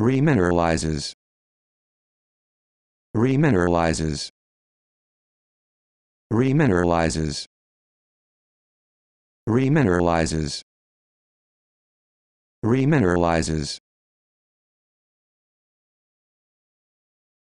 remineralizes remineralizes remineralizes remineralizes remineralizes